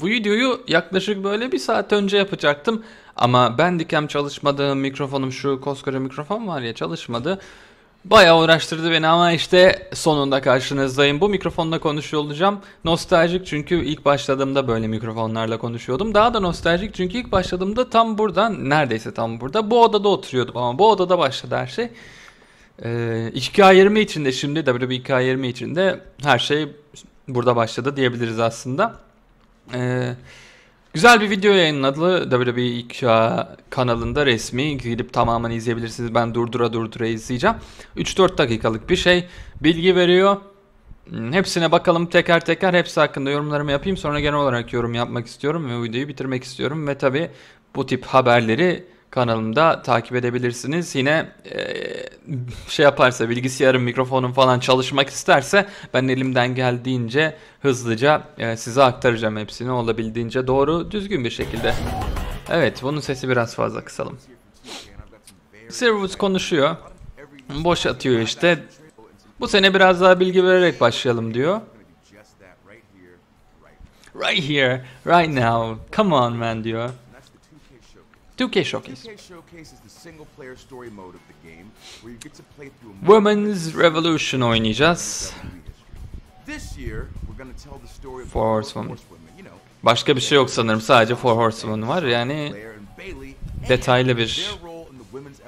bu videoyu yaklaşık böyle bir saat önce yapacaktım. Ama ben Bandicam çalışmadı, mikrofonum şu koskoca mikrofon var ya çalışmadı. Bayağı uğraştırdı beni ama işte sonunda karşınızdayım. Bu mikrofonla konuşuyor olacağım. Nostaljik çünkü ilk başladığımda böyle mikrofonlarla konuşuyordum. Daha da nostaljik çünkü ilk başladığımda tam buradan, neredeyse tam burada, bu odada oturuyordum ama bu odada başladı her şey. Ee, 2K20 içinde şimdi, WWE 2K20 içinde her şey burada başladı diyebiliriz aslında. Ee, güzel bir video yayınladı WWE ilk kanalında resmi. Gidip tamamını izleyebilirsiniz. Ben durdura durdura izleyeceğim. 3-4 dakikalık bir şey. Bilgi veriyor. Hmm, hepsine bakalım teker teker hepsi hakkında yorumlarımı yapayım. Sonra genel olarak yorum yapmak istiyorum ve videoyu bitirmek istiyorum. Ve tabi bu tip haberleri kanalımda takip edebilirsiniz. Yine e, şey yaparsa bilgisayarım, mikrofonum falan çalışmak isterse ben elimden geldiğince hızlıca e, size aktaracağım hepsini olabildiğince doğru düzgün bir şekilde. Evet bunun sesi biraz fazla kısalım. Silverwood konuşuyor. Boş atıyor işte. Bu sene biraz daha bilgi vererek başlayalım diyor. Right here, right now, come on man diyor. 2K Showcase. Women's Revolution oynayacağız. Four Horsewomen. Başka bir şey yok sanırım. Sadece Four Horsewomen var. Yani detaylı bir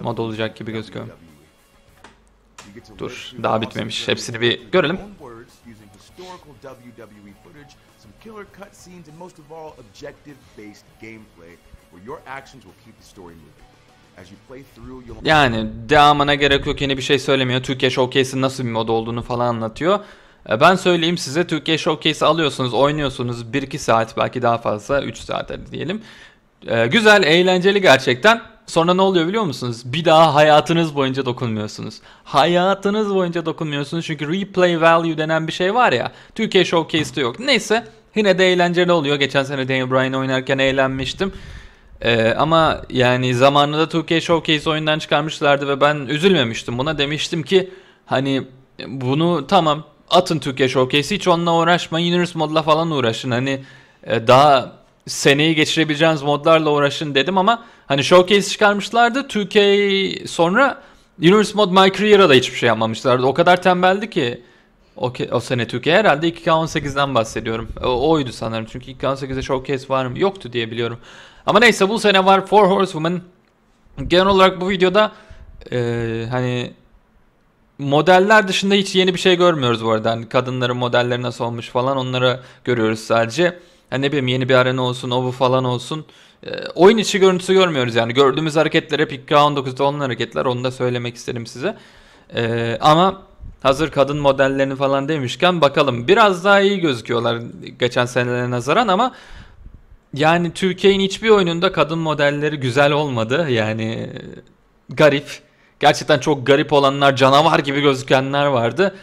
mod olacak gibi gözüküyor. E. Dur, daha bitmemiş. Hepsini bir görelim. Yani devamına gerek yok yeni bir şey söylemiyor. Türkiye Showcase'in nasıl bir mod olduğunu falan anlatıyor. E, ben söyleyeyim size Türkiye Showcase alıyorsunuz, oynuyorsunuz 1-2 saat belki daha fazla 3 saat hadi diyelim. E, güzel, eğlenceli gerçekten. Sonra ne oluyor biliyor musunuz? Bir daha hayatınız boyunca dokunmuyorsunuz. Hayatınız boyunca dokunmuyorsunuz çünkü replay value denen bir şey var ya. Türkiye Showcase'de yok. Neyse yine de eğlenceli oluyor. Geçen sene Daniel Bryan oynarken eğlenmiştim. Ee, ama yani zamanında 2K Showcase oyundan çıkarmışlardı ve ben üzülmemiştim buna. Demiştim ki hani bunu tamam atın 2K Showcase'i hiç onunla uğraşmayın. Universe modla falan uğraşın. Hani e, daha seneyi geçirebileceğiniz modlarla uğraşın dedim ama hani Showcase çıkarmışlardı. 2K sonra Universe Mod My Career'a da hiçbir şey yapmamışlardı. O kadar tembeldi ki o, o sene Türkiye herhalde 2K18'den bahsediyorum. O, oydu sanırım çünkü 2K18'de showcase var mı? Yoktu diye biliyorum. Ama neyse bu sene var Four Horsewomen. Genel olarak bu videoda e, hani modeller dışında hiç yeni bir şey görmüyoruz bu arada. Hani kadınların modelleri nasıl olmuş falan onları görüyoruz sadece. Hani ne bileyim yeni bir arena olsun, o falan olsun. E, oyun içi görüntüsü görmüyoruz yani. Gördüğümüz hareketler hep ilk 19'da hareketler. Onu da söylemek isterim size. E, ama hazır kadın modellerini falan demişken bakalım. Biraz daha iyi gözüküyorlar geçen senelere nazaran ama yani Türkiye'nin hiçbir oyununda kadın modelleri güzel olmadı. Yani e, garip. Gerçekten çok garip olanlar, canavar gibi gözükenler vardı.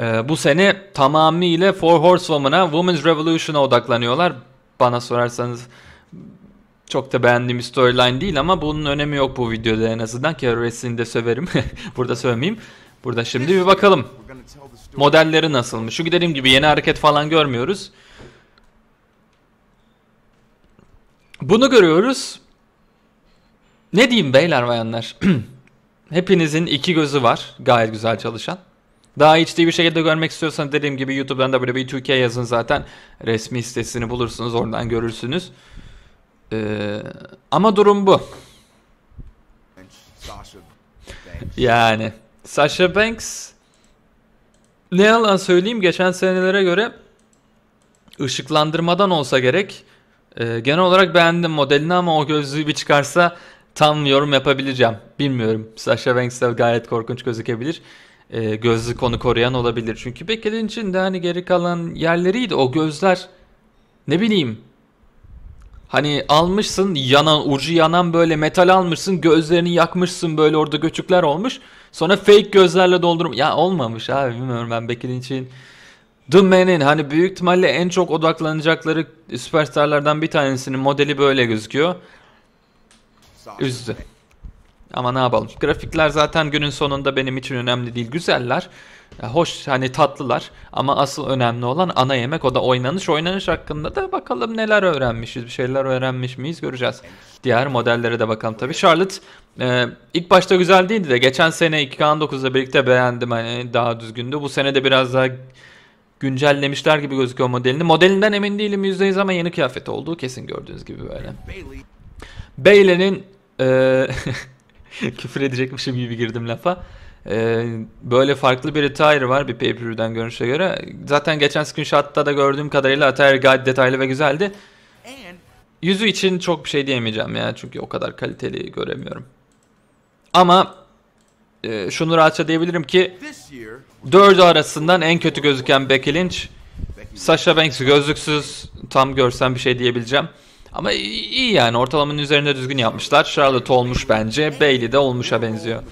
Ee, bu sene tamamıyla Four Horsewoman'a, Women's Revolution'a odaklanıyorlar. Bana sorarsanız çok da beğendiğim bir storyline değil ama bunun önemi yok bu videoda en azından ki resmini de söverim. Burada sövmeyeyim. Burada şimdi bir bakalım. Modelleri nasılmış? Çünkü dediğim gibi yeni hareket falan görmüyoruz. Bunu görüyoruz. Ne diyeyim beyler bayanlar? Hepinizin iki gözü var. Gayet güzel çalışan. Daha içtiği bir şekilde görmek istiyorsanız dediğim gibi YouTube'dan da böyle bir Türkiye yazın zaten. Resmi sitesini bulursunuz oradan görürsünüz. Ee, ama durum bu. Yani Sasha Banks ne yalan söyleyeyim geçen senelere göre ışıklandırmadan olsa gerek e, genel olarak beğendim modelini ama o gözlüğü bir çıkarsa tam yorum yapabileceğim. Bilmiyorum. Sasha Banks de gayet korkunç gözükebilir. E, ee, gözlük konu koruyan olabilir. Çünkü Becky Lynch'in de hani geri kalan yerleriydi. O gözler ne bileyim Hani almışsın yanan ucu yanan böyle metal almışsın gözlerini yakmışsın böyle orada göçükler olmuş. Sonra fake gözlerle doldurum. Ya olmamış abi bilmiyorum ben Becky Lynch'in The Man'in hani büyük ihtimalle en çok odaklanacakları süperstarlardan bir tanesinin modeli böyle gözüküyor. Üzdü. Ama ne yapalım. Grafikler zaten günün sonunda benim için önemli değil. Güzeller. Hoş hani tatlılar ama asıl önemli olan ana yemek o da oynanış. Oynanış hakkında da bakalım neler öğrenmişiz, bir şeyler öğrenmiş miyiz göreceğiz. Diğer modellere de bakalım tabii. Charlotte e, ilk başta güzel değildi de geçen sene 2K19'da birlikte beğendim hani daha düzgündü. Bu sene de biraz daha güncellemişler gibi gözüküyor modelini. Modelinden emin değilim %100 ama yeni kıyafet olduğu kesin gördüğünüz gibi böyle. Bailey'nin e, küfür edecekmişim gibi girdim lafa. E, böyle farklı bir attire var bir pay-per-view'den görünüşe göre. Zaten geçen screenshot'ta da gördüğüm kadarıyla attire gayet detaylı ve güzeldi. Yüzü için çok bir şey diyemeyeceğim ya çünkü o kadar kaliteli göremiyorum. Ama e, şunu rahatça diyebilirim ki Dördü arasından en kötü gözüken Becky Lynch. Sasha Banks gözlüksüz tam görsen bir şey diyebileceğim. Ama iyi yani ortalamanın üzerinde düzgün yapmışlar. Charlotte olmuş bence. Bailey de olmuşa benziyor.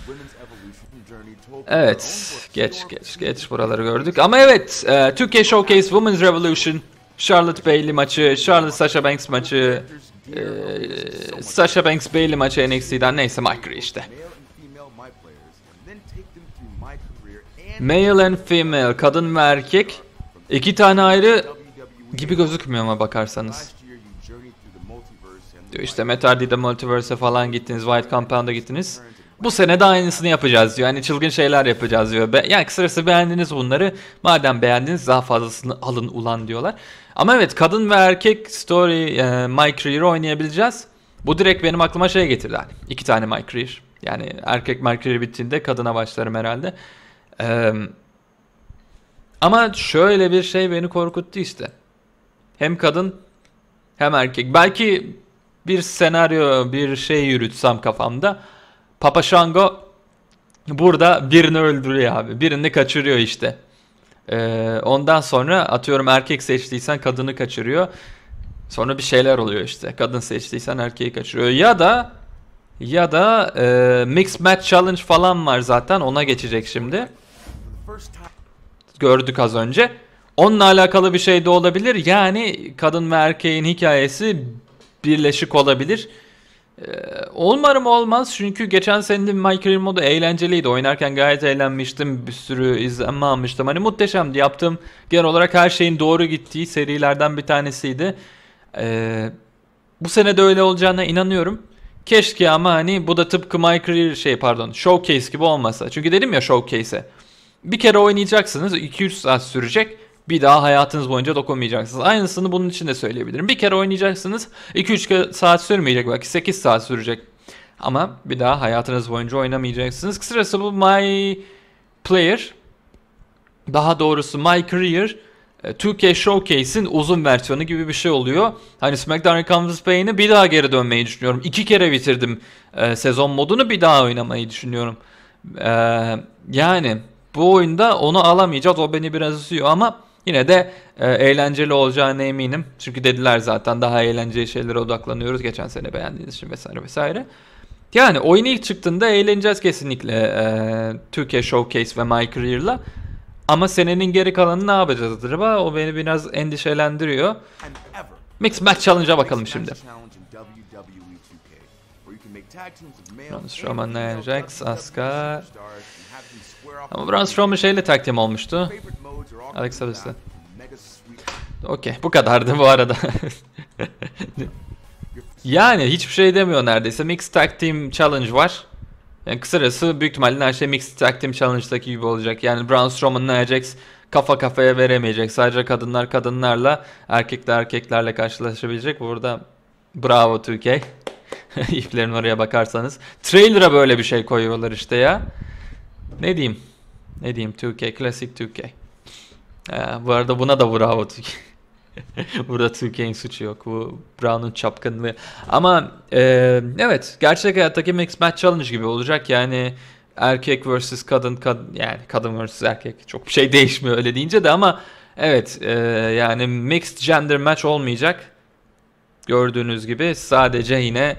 Evet. Geç geç geç buraları gördük. Ama evet. E, Türkiye Showcase Women's Revolution. Charlotte Bailey maçı. Charlotte Sasha Banks maçı. E, Sasha Banks Bailey maçı NXT'den neyse Mike işte. Male and female, kadın ve erkek. iki tane ayrı gibi gözükmüyor ama bakarsanız. Diyor işte Metal Multiverse'e falan gittiniz, White Compound'a gittiniz. Bu sene de aynısını yapacağız diyor. Yani çılgın şeyler yapacağız diyor. Be yani kısacası beğendiniz bunları. Madem beğendiniz daha fazlasını alın ulan diyorlar. Ama evet kadın ve erkek story e, Mike Rear oynayabileceğiz. Bu direkt benim aklıma şey getirdi. Yani iki tane Mike Rear. Yani erkek Mike Rear bittiğinde kadına başlarım herhalde. Ee, ama şöyle bir şey beni korkuttu işte. Hem kadın hem erkek. Belki bir senaryo, bir şey yürütsem kafamda. Papa Shango burada birini öldürüyor abi. Birini kaçırıyor işte. Ee, ondan sonra atıyorum erkek seçtiysen kadını kaçırıyor. Sonra bir şeyler oluyor işte. Kadın seçtiysen erkeği kaçırıyor. Ya da ya da e, mix match challenge falan var zaten. Ona geçecek şimdi gördük az önce. Onunla alakalı bir şey de olabilir. Yani kadın ve erkeğin hikayesi birleşik olabilir. Ee, olmaz çünkü geçen senenin My Career modu eğlenceliydi. Oynarken gayet eğlenmiştim. Bir sürü izlenme almıştım. Hani muhteşemdi. Yaptığım genel olarak her şeyin doğru gittiği serilerden bir tanesiydi. Ee, bu sene de öyle olacağına inanıyorum. Keşke ama hani bu da tıpkı My şey pardon Showcase gibi olmasa. Çünkü dedim ya Showcase'e. Bir kere oynayacaksınız 2-3 saat sürecek. Bir daha hayatınız boyunca dokunmayacaksınız. Aynısını bunun için de söyleyebilirim. Bir kere oynayacaksınız 2-3 saat sürmeyecek belki 8 saat sürecek. Ama bir daha hayatınız boyunca oynamayacaksınız. Kısacası bu My Player daha doğrusu My Career 2K e, Showcase'in uzun versiyonu gibi bir şey oluyor. Hani SmackDown Recomes Payne'i bir daha geri dönmeyi düşünüyorum. İki kere bitirdim e, sezon modunu bir daha oynamayı düşünüyorum. E, yani bu oyunda onu alamayacağız. O beni biraz üzüyor ama yine de e, eğlenceli olacağına eminim. Çünkü dediler zaten daha eğlenceli şeylere odaklanıyoruz. Geçen sene beğendiğiniz için vesaire vesaire. Yani oyun ilk çıktığında eğleneceğiz kesinlikle e, Türkiye Showcase ve My Career'la. Ama senenin geri kalanını ne yapacağız acaba? O beni biraz endişelendiriyor. Mix Match Challenge'a bakalım şimdi. E Yalnız Roman Ajax, Asuka... Ama Braun Strowman şeyle tag olmuştu. Alex Abyss'le. Okey bu kadardı bu arada. yani hiçbir şey demiyor neredeyse. Mixed Tag Team Challenge var. Yani kısacası büyük ihtimalle her şey Mixed Tag Team Challenge'daki gibi olacak. Yani Braun Strowman'la Ajax kafa kafaya veremeyecek. Sadece kadınlar kadınlarla, erkekler erkeklerle karşılaşabilecek. Burada bravo Türkiye. İplerin oraya bakarsanız. Trailer'a böyle bir şey koyuyorlar işte ya. Ne diyeyim? Ne diyeyim 2K klasik 2K. Ee, bu arada buna da bravo 2K. Burada Türkiye'nin suçu yok. Bu Brown'un çapkınlığı. Ama e, evet gerçek hayattaki Mix Match Challenge gibi olacak. Yani erkek vs kadın, kad yani kadın vs erkek çok bir şey değişmiyor öyle deyince de ama evet e, yani mixed gender match olmayacak. Gördüğünüz gibi sadece yine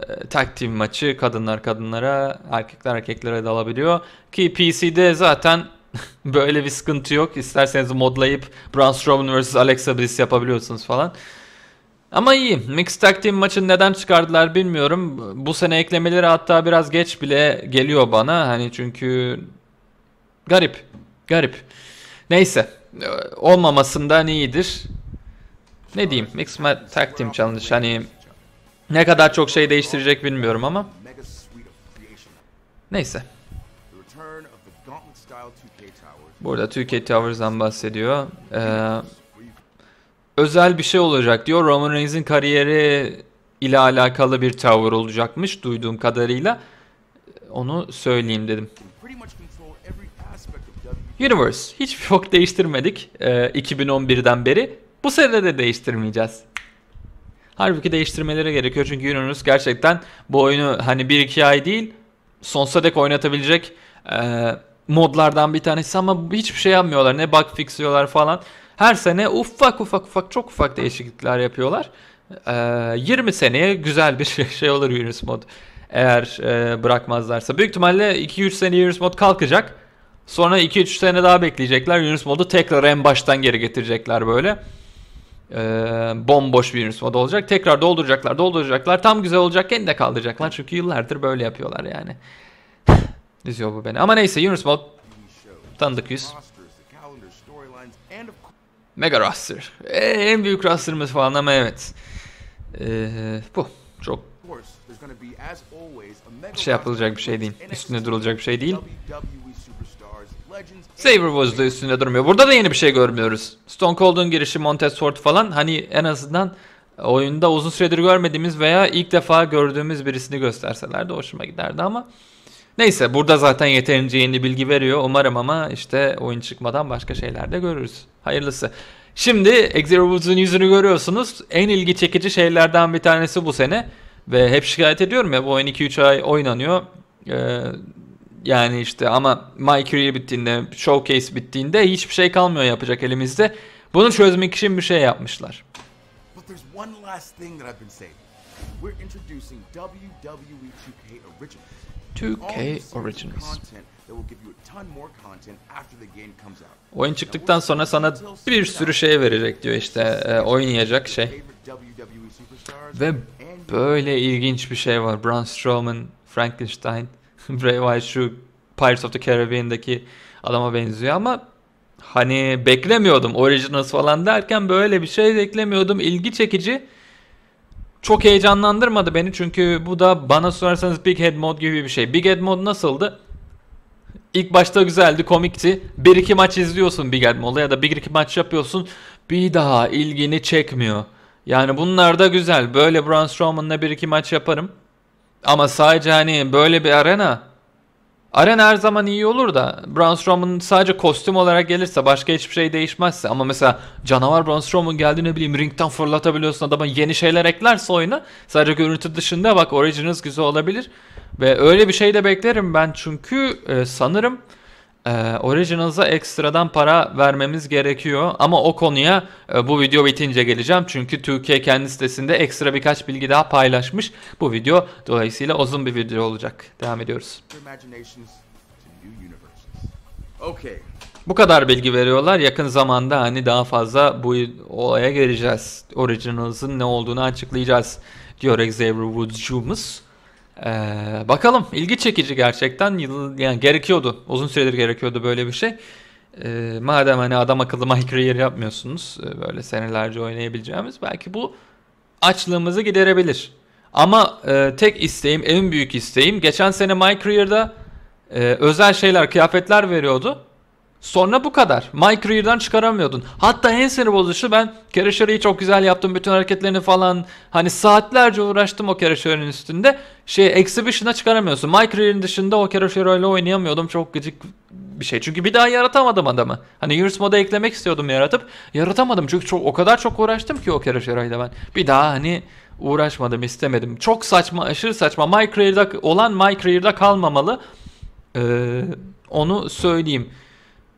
ee, tag team maçı kadınlar kadınlara, erkekler erkeklere de alabiliyor. Ki PC'de zaten böyle bir sıkıntı yok. İsterseniz modlayıp Braun Strowman vs Alexa Bliss yapabiliyorsunuz falan. Ama iyi. mix Tag Team maçını neden çıkardılar bilmiyorum. Bu sene eklemeleri hatta biraz geç bile geliyor bana. Hani çünkü garip. Garip. Neyse. Ee, olmamasından iyidir. Ne diyeyim? mix Tag Team Challenge hani ne kadar çok şey değiştirecek bilmiyorum ama. Neyse. Burada Türkiye Towers'dan bahsediyor. Ee, özel bir şey olacak diyor. Roman Reigns'in kariyeri ile alakalı bir tower olacakmış duyduğum kadarıyla. Onu söyleyeyim dedim. Universe hiçbir bok değiştirmedik ee, 2011'den beri. Bu sene de değiştirmeyeceğiz. Halbuki değiştirmeleri gerekiyor çünkü Yunus gerçekten bu oyunu hani 1-2 ay değil sonsuza dek oynatabilecek e, modlardan bir tanesi ama hiçbir şey yapmıyorlar. Ne bug fixiyorlar falan. Her sene ufak ufak ufak çok ufak değişiklikler yapıyorlar. E, 20 seneye güzel bir şey, olur Yunus mod eğer e, bırakmazlarsa. Büyük ihtimalle 2-3 sene Yunus mod kalkacak. Sonra 2-3 sene daha bekleyecekler. Yunus modu tekrar en baştan geri getirecekler böyle e, bomboş bir üniversite olacak. Tekrar dolduracaklar, dolduracaklar. Tam güzel olacakken de kaldıracaklar. Çünkü yıllardır böyle yapıyorlar yani. Üzüyor bu beni. Ama neyse Yunus Mod tanıdık yüz. Mega roster. Ee, en büyük rosterımız falan ama evet. Ee, bu. Çok şey yapılacak bir şey değil. Üstünde durulacak bir şey değil. E Saber Woods'da üstünde durmuyor. Burada da yeni bir şey görmüyoruz. Stone Cold'un girişi Montez Ford falan hani en azından oyunda uzun süredir görmediğimiz veya ilk defa gördüğümüz birisini gösterseler de hoşuma giderdi ama neyse burada zaten yeterince yeni bilgi veriyor. Umarım ama işte oyun çıkmadan başka şeyler de görürüz. Hayırlısı. Şimdi Xero Woods'un yüzünü görüyorsunuz. En ilgi çekici şeylerden bir tanesi bu sene. Ve hep şikayet ediyorum ya bu oyun 2-3 ay oynanıyor. Ee, yani işte ama My Career bittiğinde, Showcase bittiğinde hiçbir şey kalmıyor yapacak elimizde. Bunu çözmek için bir şey yapmışlar. 2K e Oyun çıktıktan sonra sana bir sürü şey verecek diyor işte e, oynayacak şey. E Ve böyle ilginç bir şey var. Braun Strowman, Frankenstein. Bray Wyatt şu Pirates of the Caribbean'daki adama benziyor ama hani beklemiyordum Originals falan derken böyle bir şey beklemiyordum. İlgi çekici. Çok heyecanlandırmadı beni çünkü bu da bana sorarsanız Big Head Mode gibi bir şey. Big Head Mode nasıldı? İlk başta güzeldi, komikti. Bir iki maç izliyorsun Big Head Mod'a ya da bir iki maç yapıyorsun. Bir daha ilgini çekmiyor. Yani bunlar da güzel. Böyle Braun Strowman'la bir iki maç yaparım. Ama sadece hani böyle bir arena Arena her zaman iyi olur da Braun Strowman sadece kostüm olarak gelirse başka hiçbir şey değişmezse ama mesela canavar Braun Strowman geldiğini bileyim ringten fırlatabiliyorsun adama yeni şeyler eklerse oyuna sadece görüntü dışında bak Origins güzel olabilir ve öyle bir şey de beklerim ben çünkü e, sanırım e, Originals'a ekstradan para vermemiz gerekiyor. Ama o konuya e, bu video bitince geleceğim. Çünkü Türkiye kendi sitesinde ekstra birkaç bilgi daha paylaşmış. Bu video dolayısıyla uzun bir video olacak. Devam ediyoruz. Okay. Bu kadar bilgi veriyorlar. Yakın zamanda hani daha fazla bu olaya geleceğiz. Originals'ın ne olduğunu açıklayacağız diyor Xavier Woods Jumus. Ee, bakalım ilgi çekici gerçekten yani gerekiyordu uzun süredir gerekiyordu böyle bir şey. Ee, madem hani adam akıllı microyer yapmıyorsunuz e, böyle senelerce oynayabileceğimiz belki bu açlığımızı giderebilir. Ama e, tek isteğim en büyük isteğim geçen sene microyer'da e, özel şeyler kıyafetler veriyordu. Sonra bu kadar. Mike Rear'dan çıkaramıyordun. Hatta en sinir bozucu ben Kereşeri'yi çok güzel yaptım. Bütün hareketlerini falan hani saatlerce uğraştım o Kereşeri'nin üstünde. Şey Exhibition'a çıkaramıyorsun. Mike Rear'ın dışında o Kereşeri ile oynayamıyordum. Çok gıcık bir şey. Çünkü bir daha yaratamadım adamı. Hani Years moda eklemek istiyordum yaratıp. Yaratamadım çünkü çok, o kadar çok uğraştım ki o Kereşeri ben. Bir daha hani uğraşmadım istemedim. Çok saçma aşırı saçma. Mike Rear'da olan Mike Rear'da kalmamalı. Ee, onu söyleyeyim.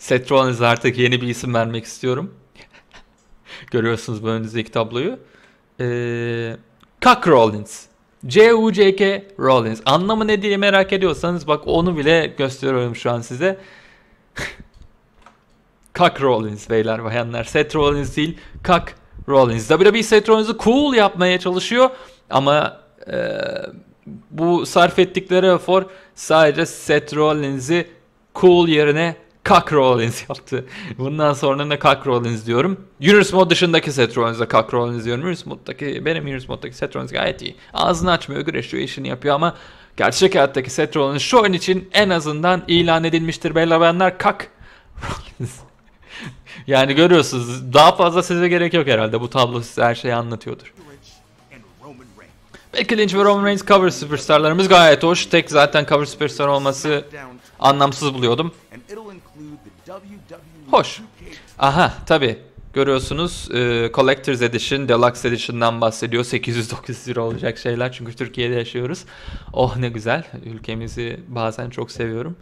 Seth Rollins'e artık yeni bir isim vermek istiyorum. Görüyorsunuz bu önünüzdeki tabloyu. Ee, Cock Rollins. C-U-C-K Rollins. Anlamı ne diye merak ediyorsanız bak onu bile gösteriyorum şu an size. Cock Rollins beyler bayanlar. Seth Rollins değil. Cock Rollins. WWE Seth Rollins'i cool yapmaya çalışıyor. Ama e, bu sarf ettikleri efor sadece Seth Rollins'i cool yerine Cock Rollins yaptı. Bundan sonra ne Cock Rollins diyorum. Universe mod dışındaki Seth Rollins'e Cock Rollins diyorum. Universe Mode'daki, benim Universe Mode'daki Seth Rollins gayet iyi. Ağzını açmıyor, güreşiyor, işini yapıyor ama gerçek hayattaki Seth Rollins şu an için en azından ilan edilmiştir. Bella benler Cock Rollins. yani görüyorsunuz daha fazla size gerek yok herhalde. Bu tablo size her şeyi anlatıyordur. Becky Lynch ve Roman Reigns cover superstarlarımız gayet hoş. Tek zaten cover superstar olması anlamsız buluyordum. Hoş. Aha tabi. Görüyorsunuz e, Collector's Edition, Deluxe Edition'dan bahsediyor. 809 lira olacak şeyler çünkü Türkiye'de yaşıyoruz. Oh ne güzel. Ülkemizi bazen çok seviyorum.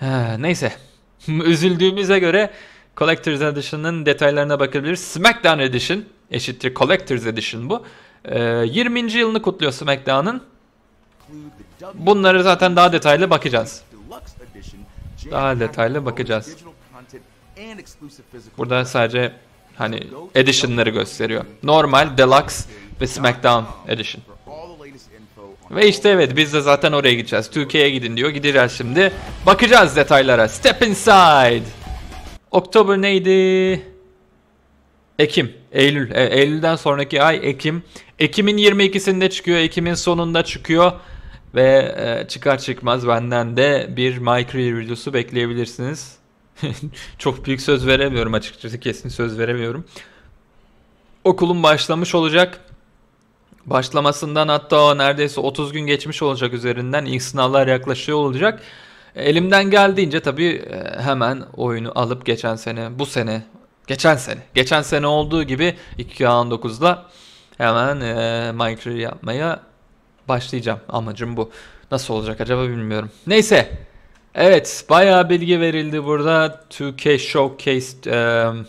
Ha, neyse. Üzüldüğümüze göre Collector's Edition'ın detaylarına bakabiliriz. SmackDown Edition eşittir Collector's Edition bu. E, 20. yılını kutluyor SmackDown'ın. Bunları zaten daha detaylı bakacağız daha detaylı bakacağız. Burada sadece hani edition'ları gösteriyor. Normal, Deluxe ve SmackDown Edition. Ve işte evet biz de zaten oraya gideceğiz. Türkiye'ye gidin diyor. Gideceğiz şimdi. Bakacağız detaylara. Step inside. Oktober neydi? Ekim. Eylül. E, Eylül'den sonraki ay Ekim. Ekim'in 22'sinde çıkıyor. Ekim'in sonunda çıkıyor. Ve e, çıkar çıkmaz benden de bir Mike videosu bekleyebilirsiniz. Çok büyük söz veremiyorum açıkçası. Kesin söz veremiyorum. Okulun başlamış olacak. Başlamasından hatta neredeyse 30 gün geçmiş olacak üzerinden ilk sınavlar yaklaşıyor olacak. Elimden geldiğince tabii e, hemen oyunu alıp geçen sene, bu sene, geçen sene, geçen sene olduğu gibi 2K19'da hemen e, Minecraft yapmaya başlayacağım. Amacım bu. Nasıl olacak acaba bilmiyorum. Neyse. Evet bayağı bilgi verildi burada. 2K Showcase um,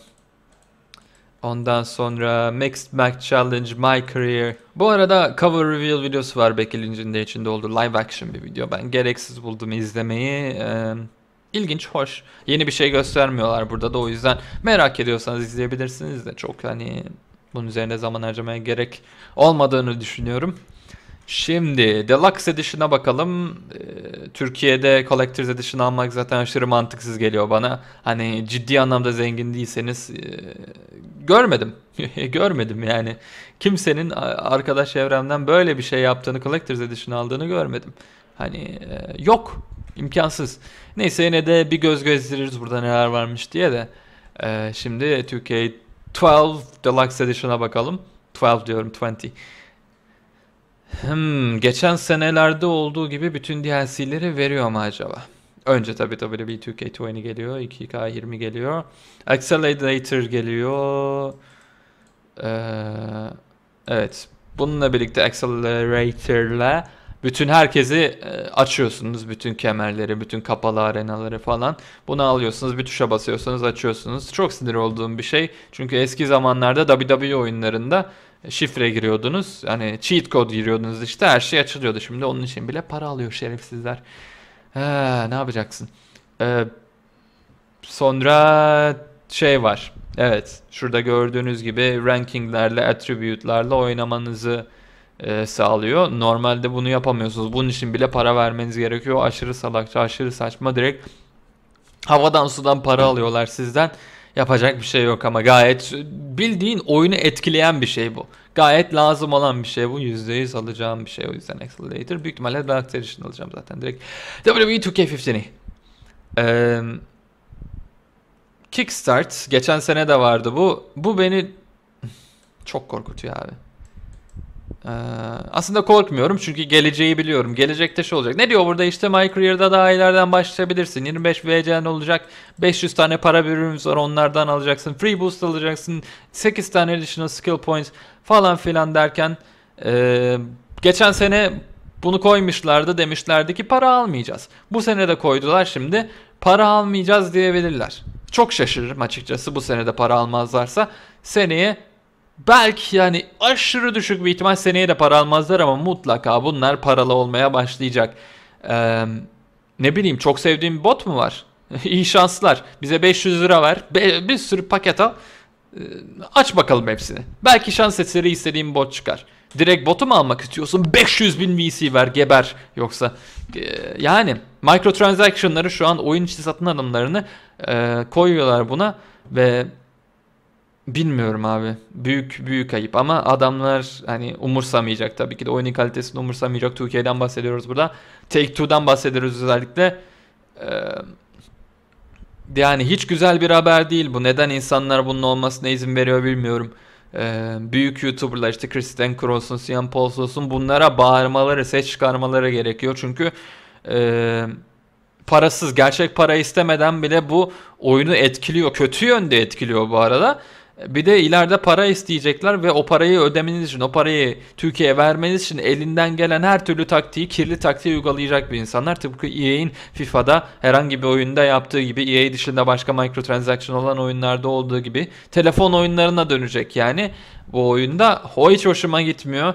Ondan sonra Mixed Match Challenge, My Career. Bu arada cover reveal videosu var Becky Lynch'in de içinde olduğu live action bir video. Ben gereksiz buldum izlemeyi. Ee, ilginç, hoş. Yeni bir şey göstermiyorlar burada da o yüzden merak ediyorsanız izleyebilirsiniz de çok hani bunun üzerine zaman harcamaya gerek olmadığını düşünüyorum. Şimdi Deluxe Edition'a bakalım. Ee, Türkiye'de Collector's Edition almak zaten aşırı mantıksız geliyor bana. Hani ciddi anlamda zengin değilseniz e, görmedim. görmedim yani. Kimsenin arkadaş çevremden böyle bir şey yaptığını, Collector's Edition aldığını görmedim. Hani e, yok. imkansız. Neyse yine de bir göz gezdiririz burada neler varmış diye de. E, şimdi Türkiye 12 Deluxe Edition'a bakalım. 12 diyorum 20. Hmm, geçen senelerde olduğu gibi bütün DLC'leri veriyor mu acaba? Önce tabii WWE 2K20 geliyor, 2K20 geliyor, Accelerator geliyor. Ee, evet, bununla birlikte Accelerator'la bütün herkesi e, açıyorsunuz. Bütün kemerleri, bütün kapalı arenaları falan. Bunu alıyorsunuz, bir tuşa basıyorsunuz, açıyorsunuz. Çok sinir olduğum bir şey. Çünkü eski zamanlarda WWE oyunlarında şifre giriyordunuz. Hani cheat kod giriyordunuz işte her şey açılıyordu. Şimdi onun için bile para alıyor şerefsizler. Ee, ne yapacaksın? Ee, sonra şey var. Evet şurada gördüğünüz gibi rankinglerle attribute'larla oynamanızı e, sağlıyor. Normalde bunu yapamıyorsunuz. Bunun için bile para vermeniz gerekiyor. Aşırı salakça aşırı saçma direkt havadan sudan para alıyorlar sizden. Yapacak bir şey yok ama gayet bildiğin oyunu etkileyen bir şey bu. Gayet lazım olan bir şey bu. %100 alacağım bir şey o yüzden Accelerator. Büyük ihtimalle Dark Edition alacağım zaten direkt. WWE 2K15'i. Ee, Kickstart. Geçen sene de vardı bu. Bu beni çok korkutuyor abi. Ee, aslında korkmuyorum çünkü geleceği biliyorum. Gelecekte şey olacak. Ne diyor burada işte My Career'da daha ileriden başlayabilirsin. 25 VCN olacak. 500 tane para birimimiz var onlardan alacaksın. Free boost alacaksın. 8 tane additional skill points falan filan derken ee, geçen sene bunu koymuşlardı demişlerdi ki para almayacağız. Bu sene de koydular şimdi para almayacağız diyebilirler. Çok şaşırırım açıkçası bu sene de para almazlarsa. Seneye belki yani aşırı düşük bir ihtimal seneye de para almazlar ama mutlaka bunlar paralı olmaya başlayacak. Ee, ne bileyim çok sevdiğim bot mu var? İyi şanslar. Bize 500 lira ver. Be- bir sürü paket al. Ee, aç bakalım hepsini. Belki şans eseri istediğim bot çıkar. Direkt botu mu almak istiyorsun? 500 bin VC ver geber. Yoksa e, yani microtransactionları şu an oyun içi satın alımlarını e, koyuyorlar buna ve Bilmiyorum abi. Büyük büyük ayıp ama adamlar hani umursamayacak tabii ki de oyunun kalitesini umursamayacak. Türkiye'den bahsediyoruz burada. Take Two'dan bahsediyoruz özellikle. Ee, yani hiç güzel bir haber değil bu. Neden insanlar bunun olmasına izin veriyor bilmiyorum. Ee, büyük YouTuber'lar işte Kristen Cross olsun, Sian olsun bunlara bağırmaları, ses çıkarmaları gerekiyor. Çünkü e, parasız, gerçek para istemeden bile bu oyunu etkiliyor. Kötü yönde etkiliyor bu arada. Bir de ileride para isteyecekler ve o parayı ödemeniz için, o parayı Türkiye'ye vermeniz için elinden gelen her türlü taktiği, kirli taktiği uygulayacak bir insanlar. Tıpkı EA'in FIFA'da herhangi bir oyunda yaptığı gibi, EA dışında başka microtransaction olan oyunlarda olduğu gibi telefon oyunlarına dönecek yani. Bu oyunda o hiç hoşuma gitmiyor.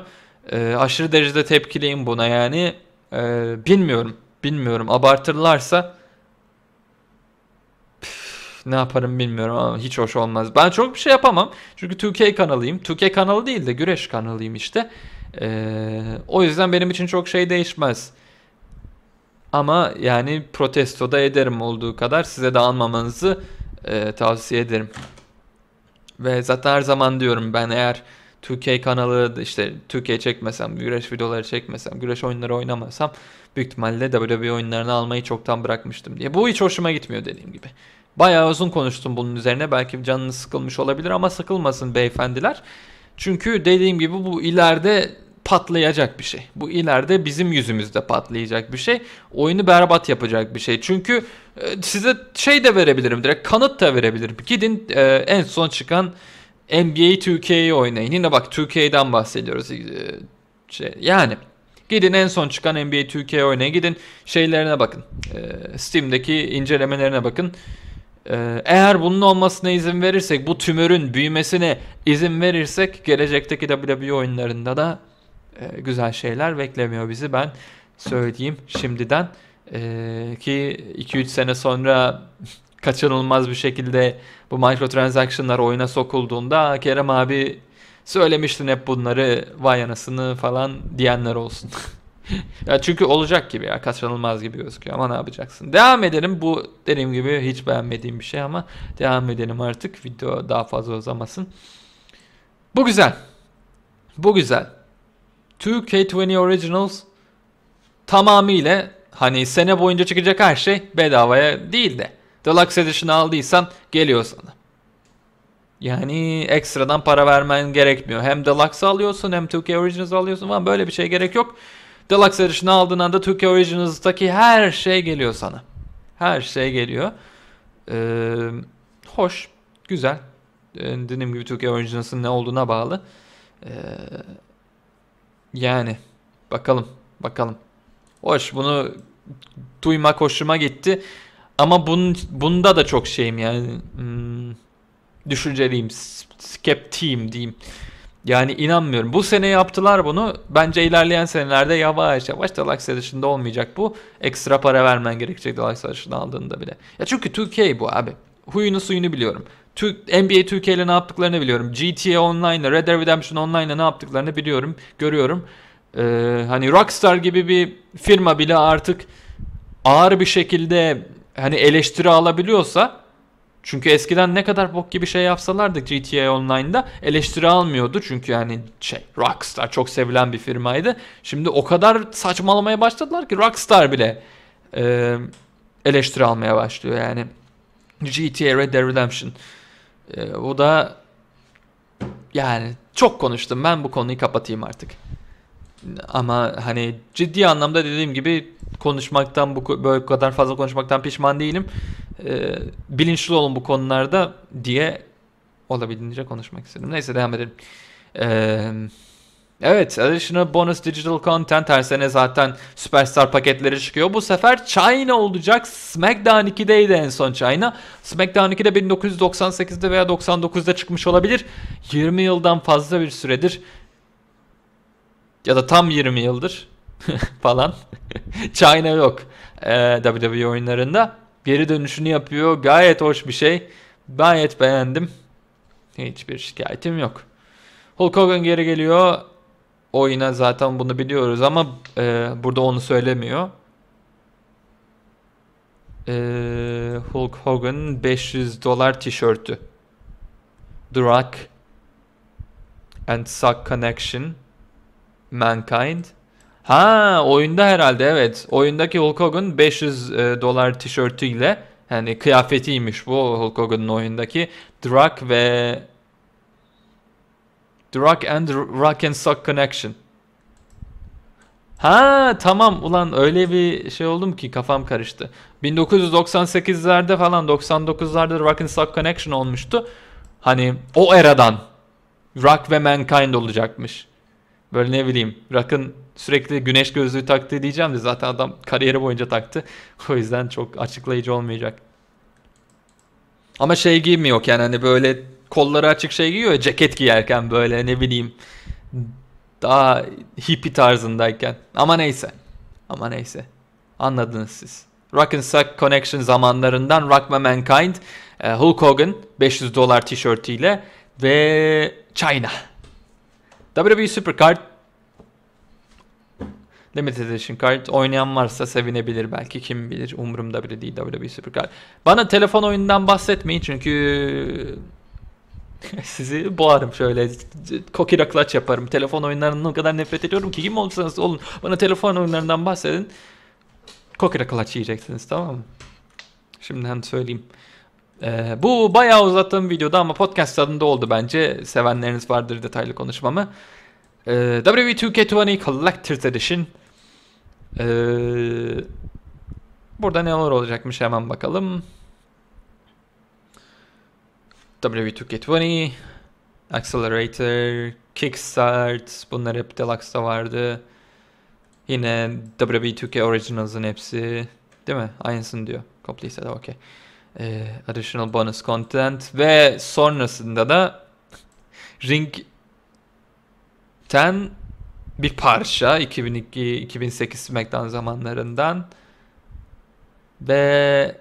E, aşırı derecede tepkiliyim buna yani. E, bilmiyorum, bilmiyorum. Abartırlarsa ne yaparım bilmiyorum ama hiç hoş olmaz. Ben çok bir şey yapamam. Çünkü 2K kanalıyım. 2K kanalı değil de güreş kanalıyım işte. Ee, o yüzden benim için çok şey değişmez. Ama yani protesto da ederim olduğu kadar size de almamanızı e, tavsiye ederim. Ve zaten her zaman diyorum ben eğer 2K kanalı işte 2K çekmesem, güreş videoları çekmesem, güreş oyunları oynamasam büyük ihtimalle WWE oyunlarını almayı çoktan bırakmıştım diye. Bu hiç hoşuma gitmiyor dediğim gibi. Bayağı uzun konuştum bunun üzerine. Belki canınız sıkılmış olabilir ama sıkılmasın beyefendiler. Çünkü dediğim gibi bu ileride patlayacak bir şey. Bu ileride bizim yüzümüzde patlayacak bir şey. Oyunu berbat yapacak bir şey. Çünkü e, size şey de verebilirim direkt kanıt da verebilirim. Gidin e, en son çıkan NBA 2K'yi oynayın. Yine bak 2K'den bahsediyoruz. E, şey, yani Gidin en son çıkan NBA 2K oynaya gidin şeylerine bakın. Ee, Steam'deki incelemelerine bakın. Ee, eğer bunun olmasına izin verirsek, bu tümörün büyümesine izin verirsek gelecekteki WWE oyunlarında da e, güzel şeyler beklemiyor bizi. Ben söyleyeyim şimdiden e, ki 2-3 sene sonra kaçınılmaz bir şekilde bu microtransactionlar oyuna sokulduğunda Kerem abi söylemiştin hep bunları vay anasını falan diyenler olsun. ya çünkü olacak gibi ya kaçınılmaz gibi gözüküyor ama ne yapacaksın. Devam edelim bu dediğim gibi hiç beğenmediğim bir şey ama devam edelim artık video daha fazla uzamasın. Bu güzel. Bu güzel. 2K20 Originals tamamıyla hani sene boyunca çıkacak her şey bedavaya değil de Deluxe Edition aldıysan geliyor sana. Yani ekstradan para vermen gerekmiyor. Hem Deluxe alıyorsun hem 2K Originals alıyorsun falan böyle bir şey gerek yok. Deluxe Edition'ı aldığın anda Tokyo Originals'taki her şey geliyor sana. Her şey geliyor. Ee, hoş, güzel. Ee, dediğim gibi Türkiye Originals'ın ne olduğuna bağlı. Ee, yani bakalım, bakalım. Hoş, bunu duymak hoşuma gitti. Ama bun, bunda da çok şeyim yani. Hmm, düşünceliyim, skeptiyim diyeyim. Yani inanmıyorum. Bu sene yaptılar bunu. Bence ilerleyen senelerde yavaş yavaş Dalak Savaşı'nda olmayacak bu. Ekstra para vermen gerekecek Dalak Savaşı'nı aldığında bile. Ya çünkü 2K bu abi. Huyunu suyunu biliyorum. NBA 2K ile ne yaptıklarını biliyorum. GTA Online'la, Red Dead Redemption Online'la ne yaptıklarını biliyorum, görüyorum. Ee, hani Rockstar gibi bir firma bile artık ağır bir şekilde hani eleştiri alabiliyorsa çünkü eskiden ne kadar bok gibi şey yapsalardı GTA Online'da eleştiri almıyordu. Çünkü yani şey Rockstar çok sevilen bir firmaydı. Şimdi o kadar saçmalamaya başladılar ki Rockstar bile e, eleştiri almaya başlıyor yani. GTA Red Dead Redemption. E, o da yani çok konuştum ben bu konuyu kapatayım artık. Ama hani ciddi anlamda dediğim gibi konuşmaktan bu böyle kadar fazla konuşmaktan pişman değilim e, bilinçli olun bu konularda diye olabildiğince konuşmak istedim. Neyse devam edelim. Eee... Evet, additional bonus digital content her sene zaten süperstar paketleri çıkıyor. Bu sefer China olacak. SmackDown 2'deydi en son China. SmackDown 2'de 1998'de veya 99'da çıkmış olabilir. 20 yıldan fazla bir süredir ya da tam 20 yıldır falan China yok ee, WWE oyunlarında geri dönüşünü yapıyor. Gayet hoş bir şey. Gayet beğendim. Hiçbir şikayetim yok. Hulk Hogan geri geliyor. Oyuna zaten bunu biliyoruz ama e, burada onu söylemiyor. E, Hulk Hogan 500 dolar tişörtü. The Rock and Suck Connection. Mankind. Ha oyunda herhalde evet. Oyundaki Hulk Hogan 500 e, dolar tişörtüyle yani kıyafetiymiş bu Hulk Hogan'ın oyundaki Drak ve Drak and Rock and Sock Connection. Ha tamam ulan öyle bir şey oldum ki kafam karıştı. 1998'lerde falan 99'larda Rock and Sock Connection olmuştu. Hani o eradan Rock ve Mankind olacakmış. Böyle ne bileyim Rock'ın sürekli güneş gözlüğü taktığı diyeceğim de zaten adam kariyeri boyunca taktı. O yüzden çok açıklayıcı olmayacak. Ama şey giymiyor yani hani böyle kolları açık şey giyiyor ya ceket giyerken böyle ne bileyim daha hippie tarzındayken. Ama neyse. Ama neyse. Anladınız siz. Rock and Suck Connection zamanlarından Rock Rockma Mankind, e, Hulk Hogan 500 dolar tişörtüyle ve China. WWE Supercard Limited Edition kart oynayan varsa sevinebilir belki kim bilir umurumda bile değil WWE Supercard. Bana telefon oyunundan bahsetmeyin çünkü sizi boğarım şöyle kokira clutch yaparım. Telefon oyunlarından o kadar nefret ediyorum ki kim olursanız olun bana telefon oyunlarından bahsedin. Kokira clutch yiyeceksiniz tamam mı? Şimdiden söyleyeyim. Ee, bu bayağı uzattığım videoda ama podcast tadında oldu bence. Sevenleriniz vardır detaylı konuşmamı. Ee, WB2K20 e Collector's Edition. Ee, burada neler olacakmış hemen bakalım. WB2K20 e Accelerator, Kickstart bunlar hep Deluxe'da vardı. Yine WB2K e Originals'ın hepsi değil mi? Aynısını diyor. Complete set. okey e, additional bonus content ve sonrasında da Ring'ten bir parça 2002-2008 SmackDown zamanlarından ve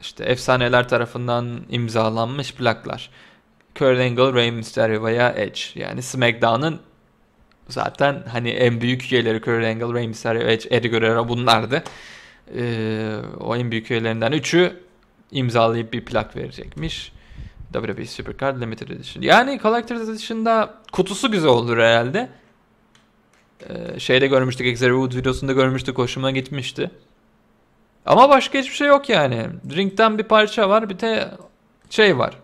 işte efsaneler tarafından imzalanmış plaklar. Kurt Angle, Rey Mysterio veya Edge. Yani SmackDown'ın zaten hani en büyük üyeleri Kurt Angle, Rey Mysterio, Edge, Eddie Guerrero bunlardı e, o en büyük üyelerinden üçü imzalayıp bir plak verecekmiş. WWE Supercard Limited Edition. Yani collector Edition'da kutusu güzel olur herhalde. Ee, şeyde görmüştük, Xavier Woods videosunda görmüştük, hoşuma gitmişti. Ama başka hiçbir şey yok yani. Ring'den bir parça var, bir de şey var.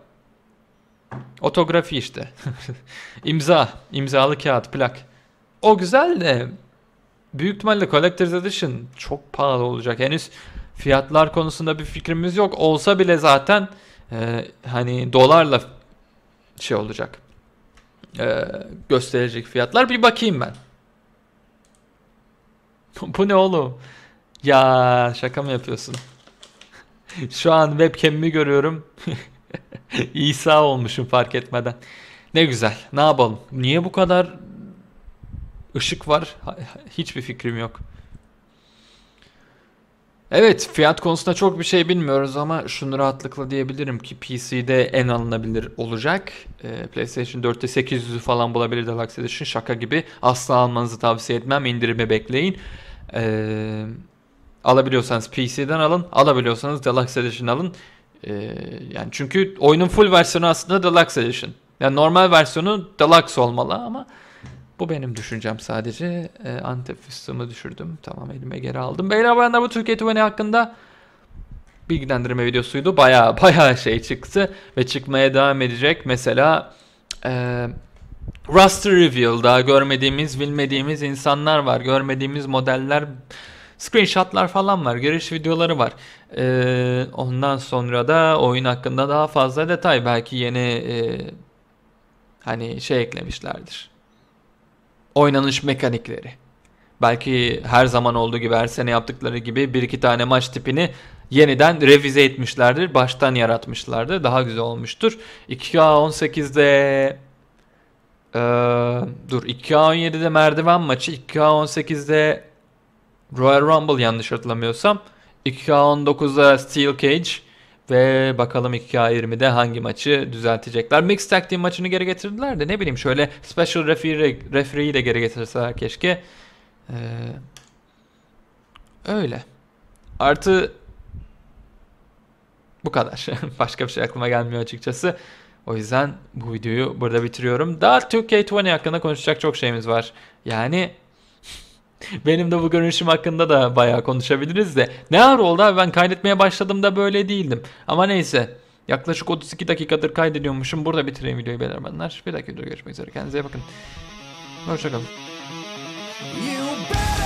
Otografi işte. İmza, imzalı kağıt, plak. O güzel de büyük ihtimalle Collector's Edition çok pahalı olacak. Henüz fiyatlar konusunda bir fikrimiz yok. Olsa bile zaten e, hani dolarla şey olacak. E, gösterecek fiyatlar. Bir bakayım ben. Bu ne oğlum? Ya şaka mı yapıyorsun? Şu an webcam'imi görüyorum. İsa olmuşum fark etmeden. Ne güzel. Ne yapalım? Niye bu kadar Işık var. Hiçbir fikrim yok. Evet fiyat konusunda çok bir şey bilmiyoruz ama şunu rahatlıkla diyebilirim ki PC'de en alınabilir olacak. Ee, PlayStation 4'te 800'ü falan bulabilir Deluxe Edition şaka gibi. Asla almanızı tavsiye etmem indirimi bekleyin. Ee, alabiliyorsanız PC'den alın alabiliyorsanız Deluxe Edition alın. Ee, yani çünkü oyunun full versiyonu aslında Deluxe Edition. Yani normal versiyonu Deluxe olmalı ama... Bu benim düşüncem sadece. E, Antep fıstığımı düşürdüm. Tamam elime geri aldım. Beyler bayanlar bu Türkiye Tuvani hakkında bilgilendirme videosuydu. Baya baya şey çıktı ve çıkmaya devam edecek. Mesela e, Raster Reveal görmediğimiz, bilmediğimiz insanlar var. Görmediğimiz modeller, screenshotlar falan var. Giriş videoları var. E, ondan sonra da oyun hakkında daha fazla detay. Belki yeni e, hani şey eklemişlerdir oynanış mekanikleri. Belki her zaman olduğu gibi her sene yaptıkları gibi bir iki tane maç tipini yeniden revize etmişlerdir. Baştan yaratmışlardır. Daha güzel olmuştur. 2K18'de ee, dur 2K17'de merdiven maçı 2K18'de Royal Rumble yanlış hatırlamıyorsam 2K19'da Steel Cage ve bakalım 2K20'de hangi maçı düzeltecekler. Mix Tag Team maçını geri getirdiler de ne bileyim şöyle Special Referee, referee'yi de geri getirseler keşke. Ee, öyle. Artı bu kadar. Başka bir şey aklıma gelmiyor açıkçası. O yüzden bu videoyu burada bitiriyorum. Daha 2K20 hakkında konuşacak çok şeyimiz var. Yani benim de bu görünüşüm hakkında da bayağı konuşabiliriz de. Ne ağır oldu abi ben kaydetmeye başladığımda böyle değildim. Ama neyse. Yaklaşık 32 dakikadır kaydediyormuşum. Burada bitireyim videoyu belirmenler. Bir dakika görüşmek üzere. Kendinize iyi bakın. Hoşçakalın. You